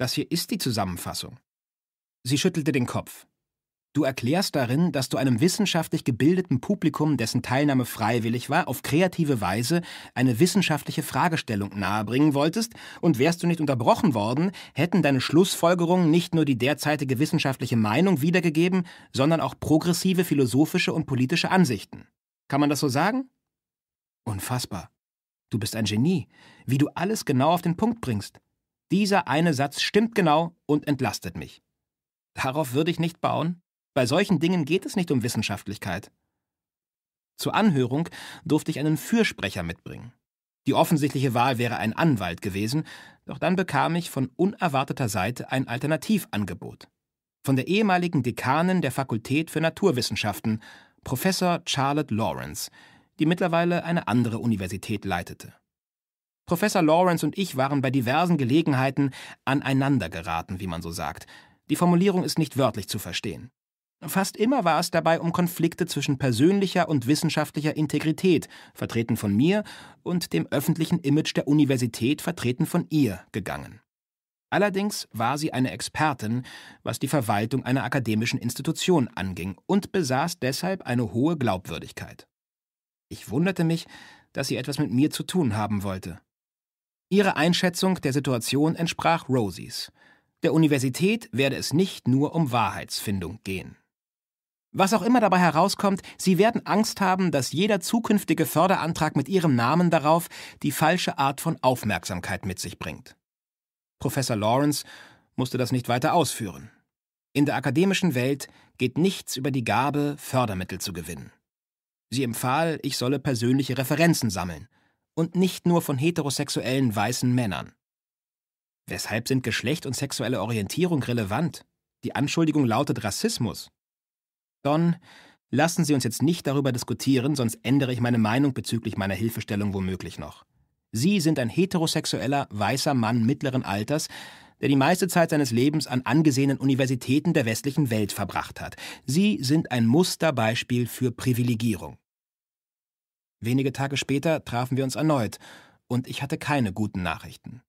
Das hier ist die Zusammenfassung. Sie schüttelte den Kopf. Du erklärst darin, dass du einem wissenschaftlich gebildeten Publikum, dessen Teilnahme freiwillig war, auf kreative Weise eine wissenschaftliche Fragestellung nahebringen wolltest, und wärst du nicht unterbrochen worden, hätten deine Schlussfolgerungen nicht nur die derzeitige wissenschaftliche Meinung wiedergegeben, sondern auch progressive philosophische und politische Ansichten. Kann man das so sagen? Unfassbar. Du bist ein Genie, wie du alles genau auf den Punkt bringst. Dieser eine Satz stimmt genau und entlastet mich. Darauf würde ich nicht bauen. Bei solchen Dingen geht es nicht um Wissenschaftlichkeit. Zur Anhörung durfte ich einen Fürsprecher mitbringen. Die offensichtliche Wahl wäre ein Anwalt gewesen, doch dann bekam ich von unerwarteter Seite ein Alternativangebot. Von der ehemaligen Dekanin der Fakultät für Naturwissenschaften, Professor Charlotte Lawrence, die mittlerweile eine andere Universität leitete. Professor Lawrence und ich waren bei diversen Gelegenheiten aneinandergeraten, wie man so sagt. Die Formulierung ist nicht wörtlich zu verstehen. Fast immer war es dabei um Konflikte zwischen persönlicher und wissenschaftlicher Integrität, vertreten von mir, und dem öffentlichen Image der Universität, vertreten von ihr, gegangen. Allerdings war sie eine Expertin, was die Verwaltung einer akademischen Institution anging, und besaß deshalb eine hohe Glaubwürdigkeit. Ich wunderte mich, dass sie etwas mit mir zu tun haben wollte. Ihre Einschätzung der Situation entsprach Rosies. Der Universität werde es nicht nur um Wahrheitsfindung gehen. Was auch immer dabei herauskommt, Sie werden Angst haben, dass jeder zukünftige Förderantrag mit Ihrem Namen darauf die falsche Art von Aufmerksamkeit mit sich bringt. Professor Lawrence musste das nicht weiter ausführen. In der akademischen Welt geht nichts über die Gabe, Fördermittel zu gewinnen. Sie empfahl, ich solle persönliche Referenzen sammeln und nicht nur von heterosexuellen weißen Männern. Weshalb sind Geschlecht und sexuelle Orientierung relevant? Die Anschuldigung lautet Rassismus. Don, lassen Sie uns jetzt nicht darüber diskutieren, sonst ändere ich meine Meinung bezüglich meiner Hilfestellung womöglich noch. Sie sind ein heterosexueller, weißer Mann mittleren Alters, der die meiste Zeit seines Lebens an angesehenen Universitäten der westlichen Welt verbracht hat. Sie sind ein Musterbeispiel für Privilegierung. Wenige Tage später trafen wir uns erneut, und ich hatte keine guten Nachrichten.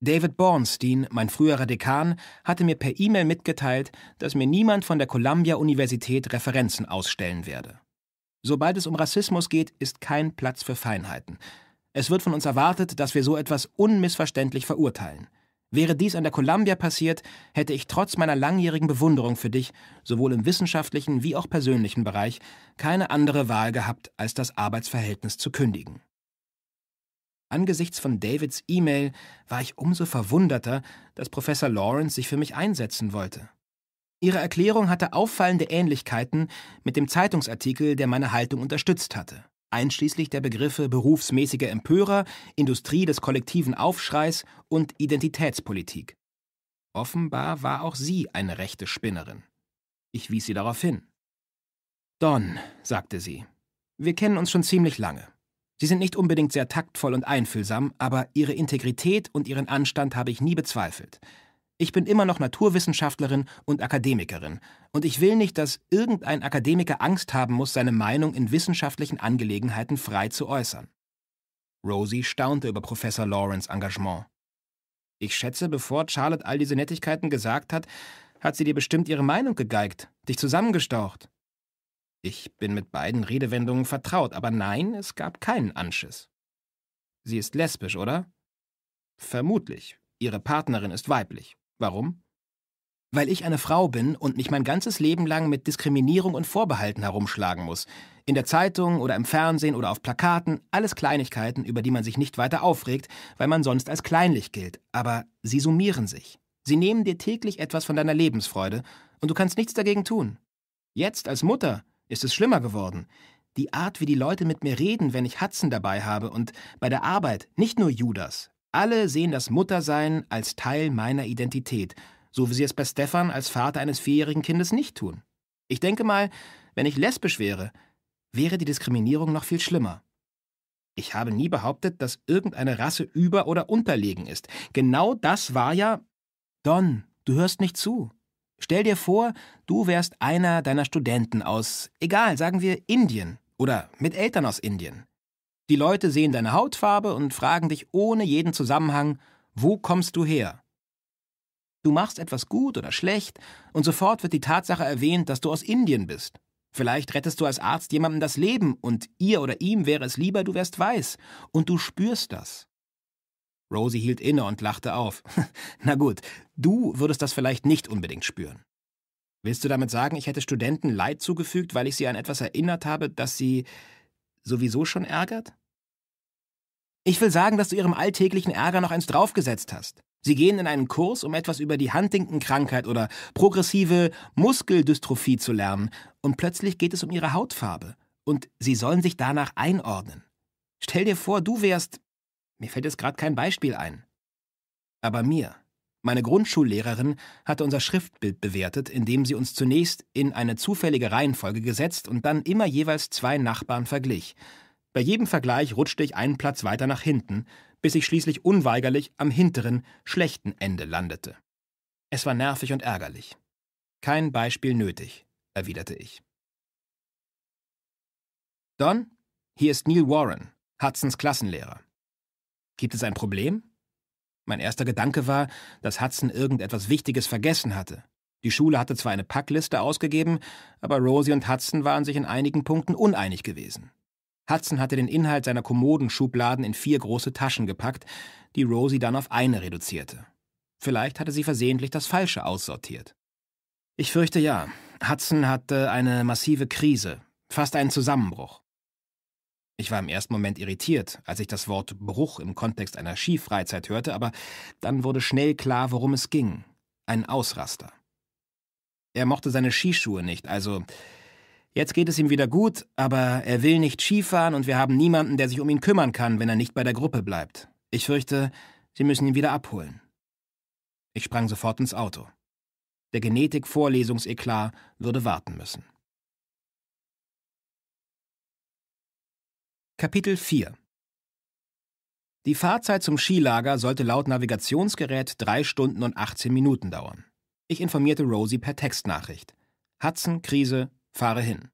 David Bornstein, mein früherer Dekan, hatte mir per E-Mail mitgeteilt, dass mir niemand von der Columbia-Universität Referenzen ausstellen werde. Sobald es um Rassismus geht, ist kein Platz für Feinheiten. Es wird von uns erwartet, dass wir so etwas unmissverständlich verurteilen. Wäre dies an der Columbia passiert, hätte ich trotz meiner langjährigen Bewunderung für dich, sowohl im wissenschaftlichen wie auch persönlichen Bereich, keine andere Wahl gehabt, als das Arbeitsverhältnis zu kündigen. Angesichts von Davids E-Mail war ich umso verwunderter, dass Professor Lawrence sich für mich einsetzen wollte. Ihre Erklärung hatte auffallende Ähnlichkeiten mit dem Zeitungsartikel, der meine Haltung unterstützt hatte einschließlich der Begriffe berufsmäßiger Empörer, Industrie des kollektiven Aufschreis und Identitätspolitik. Offenbar war auch sie eine rechte Spinnerin. Ich wies sie darauf hin. Don, sagte sie, wir kennen uns schon ziemlich lange. Sie sind nicht unbedingt sehr taktvoll und einfühlsam, aber Ihre Integrität und Ihren Anstand habe ich nie bezweifelt. Ich bin immer noch Naturwissenschaftlerin und Akademikerin. Und ich will nicht, dass irgendein Akademiker Angst haben muss, seine Meinung in wissenschaftlichen Angelegenheiten frei zu äußern. Rosie staunte über Professor Lawrence' Engagement. Ich schätze, bevor Charlotte all diese Nettigkeiten gesagt hat, hat sie dir bestimmt ihre Meinung gegeigt, dich zusammengestaucht. Ich bin mit beiden Redewendungen vertraut, aber nein, es gab keinen Anschiss. Sie ist lesbisch, oder? Vermutlich. Ihre Partnerin ist weiblich. Warum? Weil ich eine Frau bin und mich mein ganzes Leben lang mit Diskriminierung und Vorbehalten herumschlagen muss. In der Zeitung oder im Fernsehen oder auf Plakaten, alles Kleinigkeiten, über die man sich nicht weiter aufregt, weil man sonst als kleinlich gilt. Aber sie summieren sich. Sie nehmen dir täglich etwas von deiner Lebensfreude und du kannst nichts dagegen tun. Jetzt als Mutter ist es schlimmer geworden. Die Art, wie die Leute mit mir reden, wenn ich Hudson dabei habe und bei der Arbeit, nicht nur Judas. Alle sehen das Muttersein als Teil meiner Identität, so wie sie es bei Stefan als Vater eines vierjährigen Kindes nicht tun. Ich denke mal, wenn ich lesbisch wäre, wäre die Diskriminierung noch viel schlimmer. Ich habe nie behauptet, dass irgendeine Rasse über- oder unterlegen ist. Genau das war ja. Don, du hörst nicht zu. Stell dir vor, du wärst einer deiner Studenten aus, egal, sagen wir Indien oder mit Eltern aus Indien. Die Leute sehen deine Hautfarbe und fragen dich ohne jeden Zusammenhang, wo kommst du her? Du machst etwas gut oder schlecht und sofort wird die Tatsache erwähnt, dass du aus Indien bist. Vielleicht rettest du als Arzt jemandem das Leben und ihr oder ihm wäre es lieber, du wärst weiß und du spürst das. Rosie hielt inne und lachte auf. Na gut, du würdest das vielleicht nicht unbedingt spüren. Willst du damit sagen, ich hätte Studenten Leid zugefügt, weil ich sie an etwas erinnert habe, das sie sowieso schon ärgert? Ich will sagen, dass du ihrem alltäglichen Ärger noch eins draufgesetzt hast. Sie gehen in einen Kurs, um etwas über die Huntington-Krankheit oder progressive Muskeldystrophie zu lernen, und plötzlich geht es um ihre Hautfarbe. Und sie sollen sich danach einordnen. Stell dir vor, du wärst. Mir fällt jetzt gerade kein Beispiel ein. Aber mir. Meine Grundschullehrerin hatte unser Schriftbild bewertet, indem sie uns zunächst in eine zufällige Reihenfolge gesetzt und dann immer jeweils zwei Nachbarn verglich. Bei jedem Vergleich rutschte ich einen Platz weiter nach hinten, bis ich schließlich unweigerlich am hinteren, schlechten Ende landete. Es war nervig und ärgerlich. Kein Beispiel nötig, erwiderte ich. Don, hier ist Neil Warren, Hudsons Klassenlehrer. Gibt es ein Problem? Mein erster Gedanke war, dass Hudson irgendetwas Wichtiges vergessen hatte. Die Schule hatte zwar eine Packliste ausgegeben, aber Rosie und Hudson waren sich in einigen Punkten uneinig gewesen. Hudson hatte den Inhalt seiner Kommodenschubladen in vier große Taschen gepackt, die Rosie dann auf eine reduzierte. Vielleicht hatte sie versehentlich das Falsche aussortiert. Ich fürchte ja, Hudson hatte eine massive Krise, fast einen Zusammenbruch. Ich war im ersten Moment irritiert, als ich das Wort Bruch im Kontext einer Skifreizeit hörte, aber dann wurde schnell klar, worum es ging. Ein Ausraster. Er mochte seine Skischuhe nicht, also Jetzt geht es ihm wieder gut, aber er will nicht Skifahren und wir haben niemanden, der sich um ihn kümmern kann, wenn er nicht bei der Gruppe bleibt. Ich fürchte, Sie müssen ihn wieder abholen. Ich sprang sofort ins Auto. Der genetik vorlesungseklar würde warten müssen. Kapitel 4 Die Fahrzeit zum Skilager sollte laut Navigationsgerät drei Stunden und 18 Minuten dauern. Ich informierte Rosie per Textnachricht. Hudson, Krise, Fahre hin.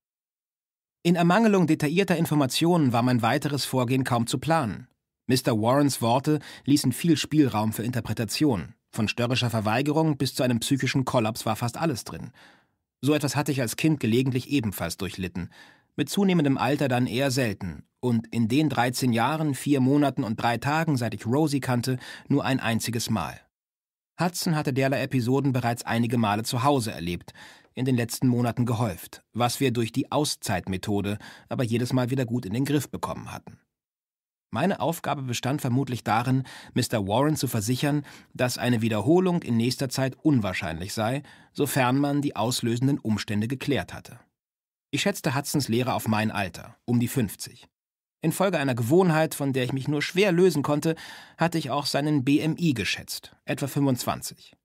In Ermangelung detaillierter Informationen war mein weiteres Vorgehen kaum zu planen. Mr. Warrens Worte ließen viel Spielraum für Interpretation. Von störrischer Verweigerung bis zu einem psychischen Kollaps war fast alles drin. So etwas hatte ich als Kind gelegentlich ebenfalls durchlitten. Mit zunehmendem Alter dann eher selten. Und in den 13 Jahren, vier Monaten und drei Tagen, seit ich Rosie kannte, nur ein einziges Mal. Hudson hatte derlei Episoden bereits einige Male zu Hause erlebt in den letzten Monaten gehäuft, was wir durch die Auszeitmethode aber jedes Mal wieder gut in den Griff bekommen hatten. Meine Aufgabe bestand vermutlich darin, Mr. Warren zu versichern, dass eine Wiederholung in nächster Zeit unwahrscheinlich sei, sofern man die auslösenden Umstände geklärt hatte. Ich schätzte Hudsons Lehre auf mein Alter, um die 50. Infolge einer Gewohnheit, von der ich mich nur schwer lösen konnte, hatte ich auch seinen BMI geschätzt, etwa 25.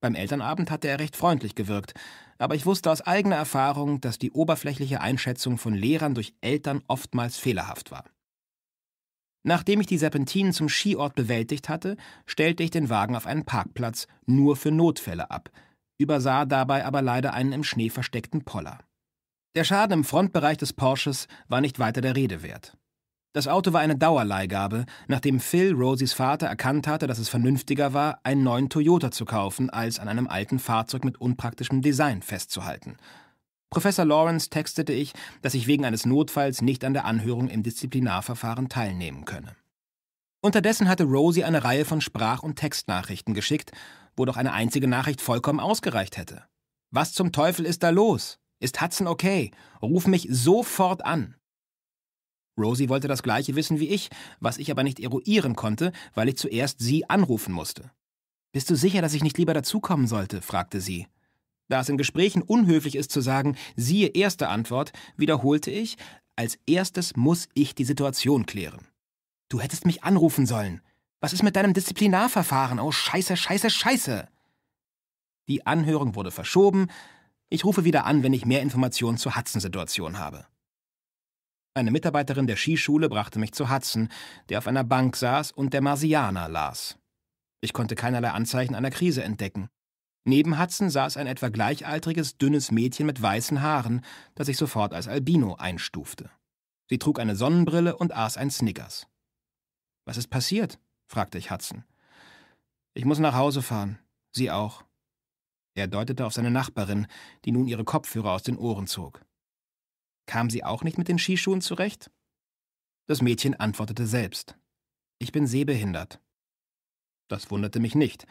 Beim Elternabend hatte er recht freundlich gewirkt, aber ich wusste aus eigener Erfahrung, dass die oberflächliche Einschätzung von Lehrern durch Eltern oftmals fehlerhaft war. Nachdem ich die Serpentinen zum Skiort bewältigt hatte, stellte ich den Wagen auf einen Parkplatz, nur für Notfälle ab, übersah dabei aber leider einen im Schnee versteckten Poller. Der Schaden im Frontbereich des Porsches war nicht weiter der Rede wert. Das Auto war eine Dauerleihgabe, nachdem Phil Rosies Vater erkannt hatte, dass es vernünftiger war, einen neuen Toyota zu kaufen, als an einem alten Fahrzeug mit unpraktischem Design festzuhalten. Professor Lawrence textete ich, dass ich wegen eines Notfalls nicht an der Anhörung im Disziplinarverfahren teilnehmen könne. Unterdessen hatte Rosie eine Reihe von Sprach- und Textnachrichten geschickt, wo doch eine einzige Nachricht vollkommen ausgereicht hätte. Was zum Teufel ist da los? Ist Hudson okay? Ruf mich sofort an. Rosie wollte das gleiche wissen wie ich, was ich aber nicht eruieren konnte, weil ich zuerst sie anrufen musste. Bist du sicher, dass ich nicht lieber dazukommen sollte? fragte sie. Da es in Gesprächen unhöflich ist zu sagen, siehe erste Antwort, wiederholte ich, als erstes muss ich die Situation klären. Du hättest mich anrufen sollen. Was ist mit deinem Disziplinarverfahren? Oh, scheiße, scheiße, scheiße. Die Anhörung wurde verschoben. Ich rufe wieder an, wenn ich mehr Informationen zur Hudson-Situation habe. Eine Mitarbeiterin der Skischule brachte mich zu Hudson, der auf einer Bank saß und der Marsianer las. Ich konnte keinerlei Anzeichen einer Krise entdecken. Neben Hudson saß ein etwa gleichaltriges, dünnes Mädchen mit weißen Haaren, das ich sofort als Albino einstufte. Sie trug eine Sonnenbrille und aß ein Snickers. Was ist passiert? fragte ich Hudson. Ich muss nach Hause fahren. Sie auch. Er deutete auf seine Nachbarin, die nun ihre Kopfhörer aus den Ohren zog. Kam sie auch nicht mit den Skischuhen zurecht? Das Mädchen antwortete selbst. Ich bin sehbehindert. Das wunderte mich nicht.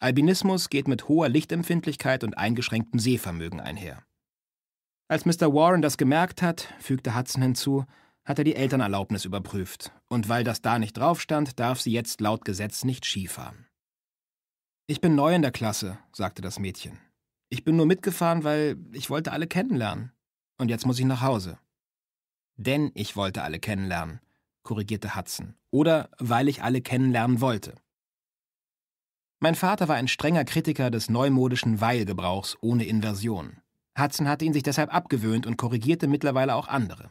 Albinismus geht mit hoher Lichtempfindlichkeit und eingeschränktem Sehvermögen einher. Als Mr. Warren das gemerkt hat, fügte Hudson hinzu, hat er die Elternerlaubnis überprüft, und weil das da nicht draufstand, darf sie jetzt laut Gesetz nicht Skifahren. Ich bin neu in der Klasse, sagte das Mädchen. Ich bin nur mitgefahren, weil ich wollte alle kennenlernen. Und jetzt muss ich nach Hause. Denn ich wollte alle kennenlernen, korrigierte Hudson. Oder weil ich alle kennenlernen wollte. Mein Vater war ein strenger Kritiker des neumodischen Weilgebrauchs ohne Inversion. Hudson hatte ihn sich deshalb abgewöhnt und korrigierte mittlerweile auch andere.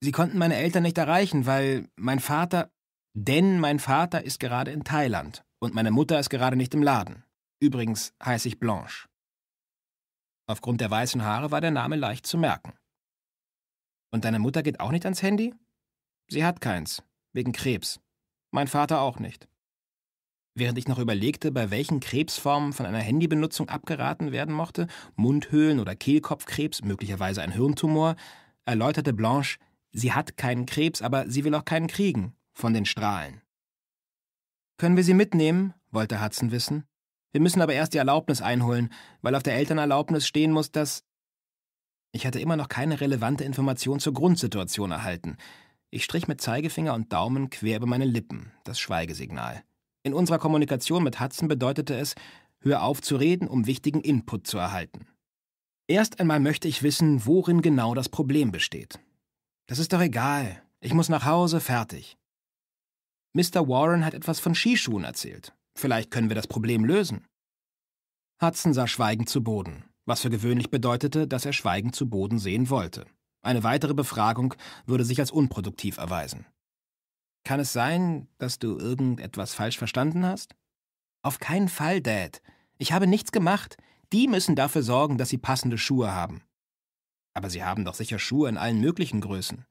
Sie konnten meine Eltern nicht erreichen, weil mein Vater. Denn mein Vater ist gerade in Thailand und meine Mutter ist gerade nicht im Laden. Übrigens heiße ich Blanche. Aufgrund der weißen Haare war der Name leicht zu merken. Und deine Mutter geht auch nicht ans Handy? Sie hat keins, wegen Krebs. Mein Vater auch nicht. Während ich noch überlegte, bei welchen Krebsformen von einer Handybenutzung abgeraten werden mochte, Mundhöhlen- oder Kehlkopfkrebs, möglicherweise ein Hirntumor, erläuterte Blanche, sie hat keinen Krebs, aber sie will auch keinen kriegen, von den Strahlen. Können wir sie mitnehmen? wollte Hudson wissen. Wir müssen aber erst die Erlaubnis einholen, weil auf der Elternerlaubnis stehen muss, dass... Ich hatte immer noch keine relevante Information zur Grundsituation erhalten. Ich strich mit Zeigefinger und Daumen quer über meine Lippen, das Schweigesignal. In unserer Kommunikation mit Hudson bedeutete es, hör auf zu reden, um wichtigen Input zu erhalten. Erst einmal möchte ich wissen, worin genau das Problem besteht. Das ist doch egal. Ich muss nach Hause, fertig. Mr. Warren hat etwas von Skischuhen erzählt. Vielleicht können wir das Problem lösen. Hudson sah schweigend zu Boden, was für gewöhnlich bedeutete, dass er schweigend zu Boden sehen wollte. Eine weitere Befragung würde sich als unproduktiv erweisen. Kann es sein, dass du irgendetwas falsch verstanden hast? Auf keinen Fall, Dad. Ich habe nichts gemacht. Die müssen dafür sorgen, dass sie passende Schuhe haben. Aber sie haben doch sicher Schuhe in allen möglichen Größen.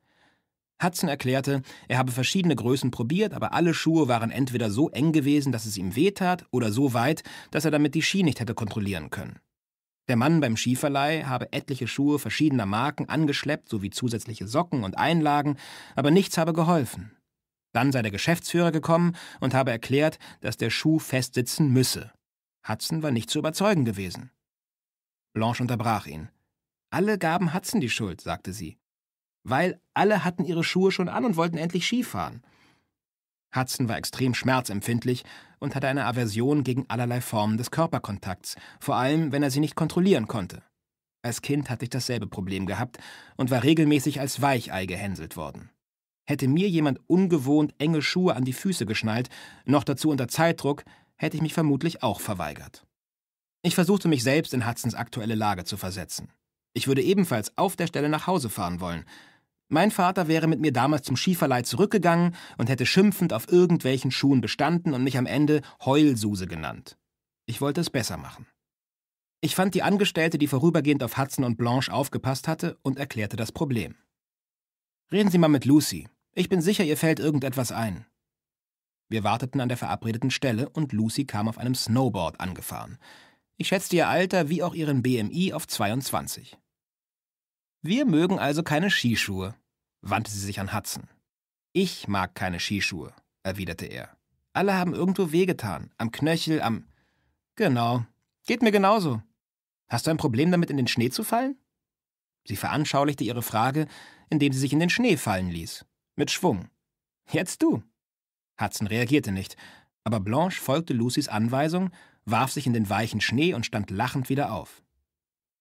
Hudson erklärte, er habe verschiedene Größen probiert, aber alle Schuhe waren entweder so eng gewesen, dass es ihm wehtat, oder so weit, dass er damit die Ski nicht hätte kontrollieren können. Der Mann beim Skiverleih habe etliche Schuhe verschiedener Marken angeschleppt sowie zusätzliche Socken und Einlagen, aber nichts habe geholfen. Dann sei der Geschäftsführer gekommen und habe erklärt, dass der Schuh festsitzen müsse. Hudson war nicht zu überzeugen gewesen. Blanche unterbrach ihn. Alle gaben Hudson die Schuld, sagte sie weil alle hatten ihre Schuhe schon an und wollten endlich Skifahren. Hudson war extrem schmerzempfindlich und hatte eine Aversion gegen allerlei Formen des Körperkontakts, vor allem wenn er sie nicht kontrollieren konnte. Als Kind hatte ich dasselbe Problem gehabt und war regelmäßig als Weichei gehänselt worden. Hätte mir jemand ungewohnt enge Schuhe an die Füße geschnallt, noch dazu unter Zeitdruck, hätte ich mich vermutlich auch verweigert. Ich versuchte mich selbst in Hudsons aktuelle Lage zu versetzen. Ich würde ebenfalls auf der Stelle nach Hause fahren wollen, mein Vater wäre mit mir damals zum Skiverleih zurückgegangen und hätte schimpfend auf irgendwelchen Schuhen bestanden und mich am Ende Heulsuse genannt. Ich wollte es besser machen. Ich fand die Angestellte, die vorübergehend auf Hudson und Blanche aufgepasst hatte, und erklärte das Problem. Reden Sie mal mit Lucy. Ich bin sicher, ihr fällt irgendetwas ein. Wir warteten an der verabredeten Stelle und Lucy kam auf einem Snowboard angefahren. Ich schätzte ihr Alter wie auch ihren BMI auf 22. Wir mögen also keine Skischuhe, wandte sie sich an Hudson. Ich mag keine Skischuhe, erwiderte er. Alle haben irgendwo wehgetan, am Knöchel, am... Genau, geht mir genauso. Hast du ein Problem damit, in den Schnee zu fallen? Sie veranschaulichte ihre Frage, indem sie sich in den Schnee fallen ließ. Mit Schwung. Jetzt du. Hudson reagierte nicht, aber Blanche folgte Lucys Anweisung, warf sich in den weichen Schnee und stand lachend wieder auf.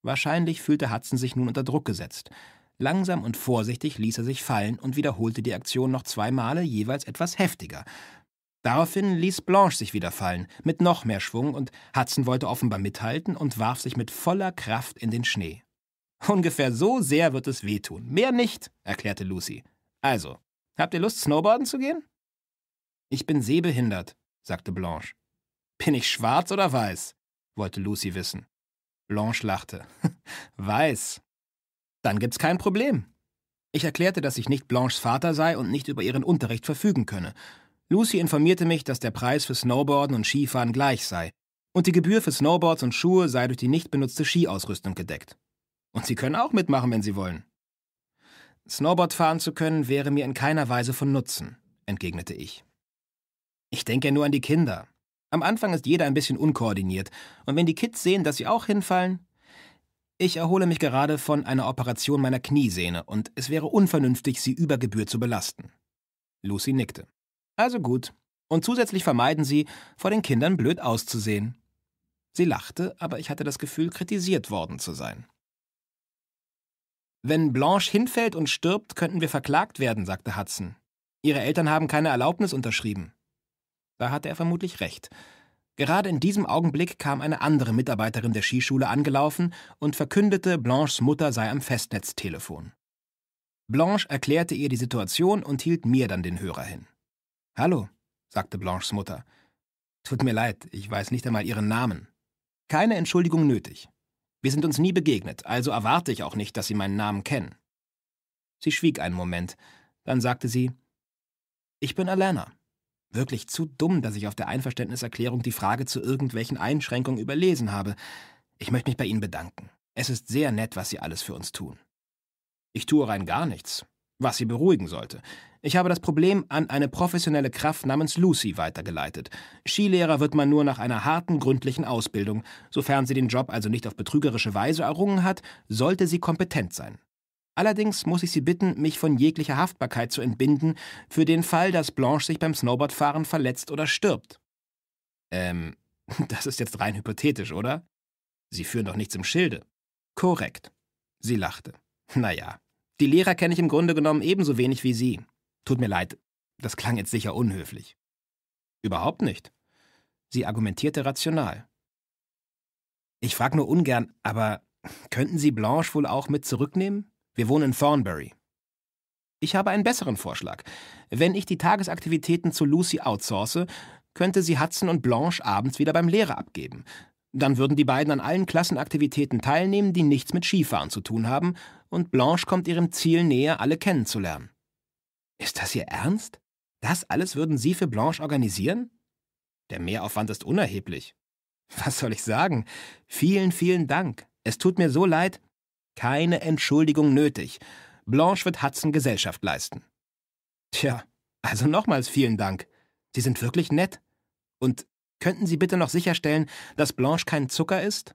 Wahrscheinlich fühlte Hudson sich nun unter Druck gesetzt. Langsam und vorsichtig ließ er sich fallen und wiederholte die Aktion noch zwei Male, jeweils etwas heftiger. Daraufhin ließ Blanche sich wieder fallen, mit noch mehr Schwung, und Hudson wollte offenbar mithalten und warf sich mit voller Kraft in den Schnee. Ungefähr so sehr wird es wehtun. Mehr nicht, erklärte Lucy. Also, habt ihr Lust, Snowboarden zu gehen? Ich bin sehbehindert, sagte Blanche. Bin ich schwarz oder weiß? wollte Lucy wissen. Blanche lachte. Weiß. Dann gibt's kein Problem. Ich erklärte, dass ich nicht Blanches Vater sei und nicht über ihren Unterricht verfügen könne. Lucy informierte mich, dass der Preis für Snowboarden und Skifahren gleich sei. Und die Gebühr für Snowboards und Schuhe sei durch die nicht benutzte Skiausrüstung gedeckt. Und Sie können auch mitmachen, wenn Sie wollen. Snowboard fahren zu können wäre mir in keiner Weise von Nutzen, entgegnete ich. Ich denke nur an die Kinder. Am Anfang ist jeder ein bisschen unkoordiniert. Und wenn die Kids sehen, dass sie auch hinfallen. Ich erhole mich gerade von einer Operation meiner Kniesehne und es wäre unvernünftig, sie über Gebühr zu belasten. Lucy nickte. Also gut. Und zusätzlich vermeiden sie, vor den Kindern blöd auszusehen. Sie lachte, aber ich hatte das Gefühl, kritisiert worden zu sein. Wenn Blanche hinfällt und stirbt, könnten wir verklagt werden, sagte Hudson. Ihre Eltern haben keine Erlaubnis unterschrieben. Da hatte er vermutlich recht. Gerade in diesem Augenblick kam eine andere Mitarbeiterin der Skischule angelaufen und verkündete, Blanches Mutter sei am Festnetztelefon. Blanche erklärte ihr die Situation und hielt mir dann den Hörer hin. Hallo, sagte Blanches Mutter. Tut mir leid, ich weiß nicht einmal Ihren Namen. Keine Entschuldigung nötig. Wir sind uns nie begegnet, also erwarte ich auch nicht, dass Sie meinen Namen kennen. Sie schwieg einen Moment, dann sagte sie, Ich bin Alana. Wirklich zu dumm, dass ich auf der Einverständniserklärung die Frage zu irgendwelchen Einschränkungen überlesen habe. Ich möchte mich bei Ihnen bedanken. Es ist sehr nett, was Sie alles für uns tun. Ich tue rein gar nichts, was Sie beruhigen sollte. Ich habe das Problem an eine professionelle Kraft namens Lucy weitergeleitet. Skilehrer wird man nur nach einer harten, gründlichen Ausbildung. Sofern sie den Job also nicht auf betrügerische Weise errungen hat, sollte sie kompetent sein. Allerdings muss ich Sie bitten, mich von jeglicher Haftbarkeit zu entbinden, für den Fall, dass Blanche sich beim Snowboardfahren verletzt oder stirbt. Ähm, das ist jetzt rein hypothetisch, oder? Sie führen doch nichts im Schilde. Korrekt. Sie lachte. Naja, die Lehrer kenne ich im Grunde genommen ebenso wenig wie Sie. Tut mir leid, das klang jetzt sicher unhöflich. Überhaupt nicht. Sie argumentierte rational. Ich frage nur ungern, aber könnten Sie Blanche wohl auch mit zurücknehmen? Wir wohnen in Thornbury. Ich habe einen besseren Vorschlag. Wenn ich die Tagesaktivitäten zu Lucy outsource, könnte sie Hudson und Blanche abends wieder beim Lehrer abgeben. Dann würden die beiden an allen Klassenaktivitäten teilnehmen, die nichts mit Skifahren zu tun haben, und Blanche kommt ihrem Ziel näher, alle kennenzulernen. Ist das Ihr Ernst? Das alles würden Sie für Blanche organisieren? Der Mehraufwand ist unerheblich. Was soll ich sagen? Vielen, vielen Dank. Es tut mir so leid, keine Entschuldigung nötig. Blanche wird Hudson Gesellschaft leisten. Tja, also nochmals vielen Dank. Sie sind wirklich nett. Und könnten Sie bitte noch sicherstellen, dass Blanche kein Zucker ist?